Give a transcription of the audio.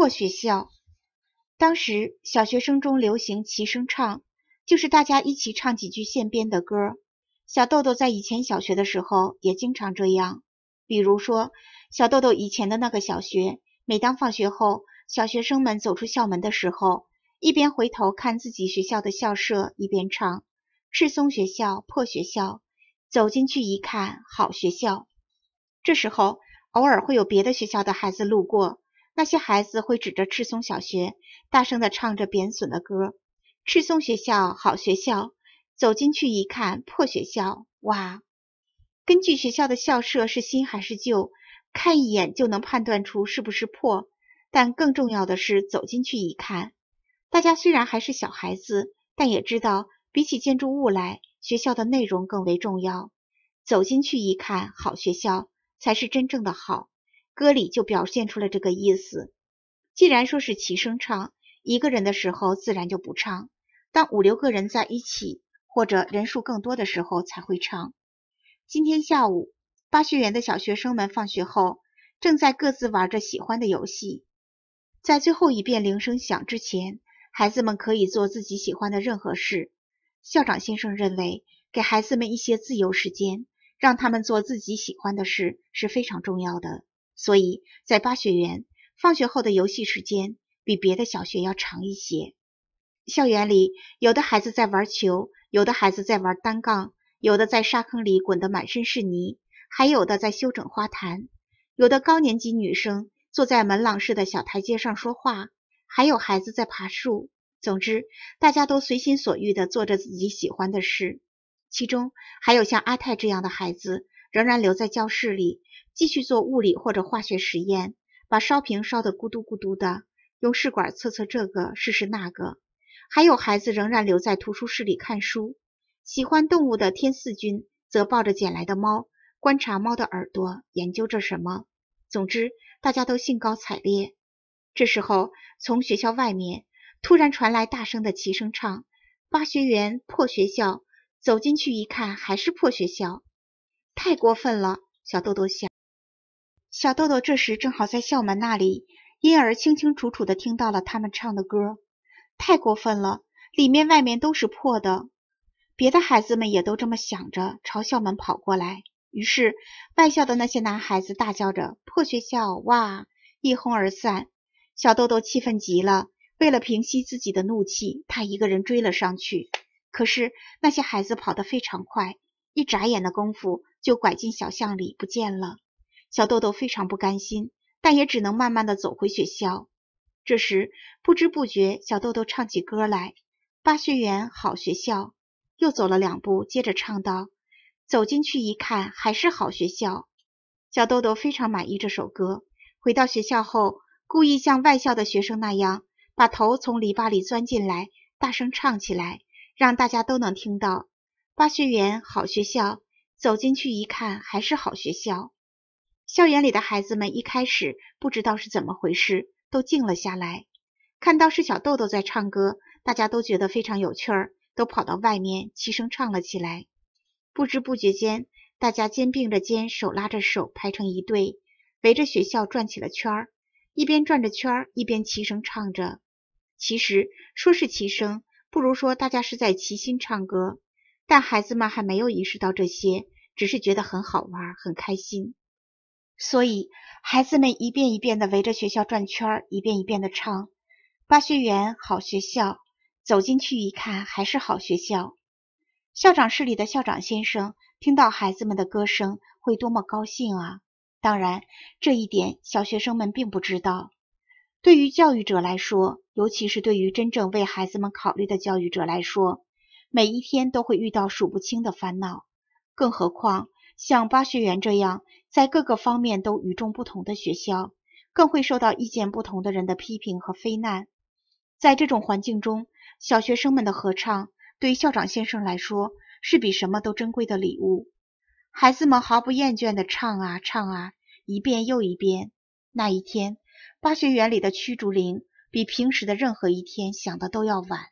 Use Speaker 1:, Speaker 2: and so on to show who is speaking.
Speaker 1: 破学校，当时小学生中流行齐声唱，就是大家一起唱几句现编的歌。小豆豆在以前小学的时候也经常这样。比如说，小豆豆以前的那个小学，每当放学后，小学生们走出校门的时候，一边回头看自己学校的校舍，一边唱：“赤松学校，破学校。”走进去一看，好学校。这时候，偶尔会有别的学校的孩子路过。那些孩子会指着赤松小学，大声地唱着贬损的歌：“赤松学校好学校。”走进去一看，破学校，哇！根据学校的校舍是新还是旧，看一眼就能判断出是不是破。但更重要的是走进去一看，大家虽然还是小孩子，但也知道比起建筑物来，学校的内容更为重要。走进去一看，好学校才是真正的好。歌里就表现出了这个意思。既然说是齐声唱，一个人的时候自然就不唱；当五六个人在一起，或者人数更多的时候才会唱。今天下午，巴学园的小学生们放学后正在各自玩着喜欢的游戏。在最后一遍铃声响之前，孩子们可以做自己喜欢的任何事。校长先生认为，给孩子们一些自由时间，让他们做自己喜欢的事是非常重要的。所以，在巴学园，放学后的游戏时间比别的小学要长一些。校园里，有的孩子在玩球，有的孩子在玩单杠，有的在沙坑里滚得满身是泥，还有的在修整花坛。有的高年级女生坐在门廊式的小台阶上说话，还有孩子在爬树。总之，大家都随心所欲地做着自己喜欢的事。其中，还有像阿泰这样的孩子。仍然留在教室里，继续做物理或者化学实验，把烧瓶烧得咕嘟咕嘟的，用试管测测这个，试试那个。还有孩子仍然留在图书室里看书。喜欢动物的天四君则抱着捡来的猫，观察猫的耳朵，研究着什么。总之，大家都兴高采烈。这时候，从学校外面突然传来大声的齐声唱：“八学园破学校。”走进去一看，还是破学校。太过分了，小豆豆想。小豆豆这时正好在校门那里，因而清清楚楚的听到了他们唱的歌。太过分了，里面外面都是破的。别的孩子们也都这么想着，朝校门跑过来。于是，外校的那些男孩子大叫着：“破学校！”哇，一哄而散。小豆豆气愤极了，为了平息自己的怒气，他一个人追了上去。可是那些孩子跑得非常快，一眨眼的功夫。就拐进小巷里不见了。小豆豆非常不甘心，但也只能慢慢的走回学校。这时，不知不觉，小豆豆唱起歌来：“巴学园好学校。”又走了两步，接着唱道：“走进去一看，还是好学校。”小豆豆非常满意这首歌。回到学校后，故意像外校的学生那样，把头从篱笆里钻进来，大声唱起来，让大家都能听到：“巴学园好学校。”走进去一看，还是好学校。校园里的孩子们一开始不知道是怎么回事，都静了下来。看到是小豆豆在唱歌，大家都觉得非常有趣儿，都跑到外面齐声唱了起来。不知不觉间，大家肩并着肩，手拉着手排成一队，围着学校转起了圈儿。一边转着圈儿，一边齐声唱着。其实说是齐声，不如说大家是在齐心唱歌。但孩子们还没有意识到这些，只是觉得很好玩，很开心。所以，孩子们一遍一遍的围着学校转圈，一遍一遍的唱：“巴学园好学校。”走进去一看，还是好学校。校长室里的校长先生听到孩子们的歌声，会多么高兴啊！当然，这一点小学生们并不知道。对于教育者来说，尤其是对于真正为孩子们考虑的教育者来说。每一天都会遇到数不清的烦恼，更何况像巴学园这样在各个方面都与众不同的学校，更会受到意见不同的人的批评和非难。在这种环境中，小学生们的合唱对校长先生来说是比什么都珍贵的礼物。孩子们毫不厌倦地唱啊唱啊，一遍又一遍。那一天，巴学园里的驱逐铃比平时的任何一天响的都要晚。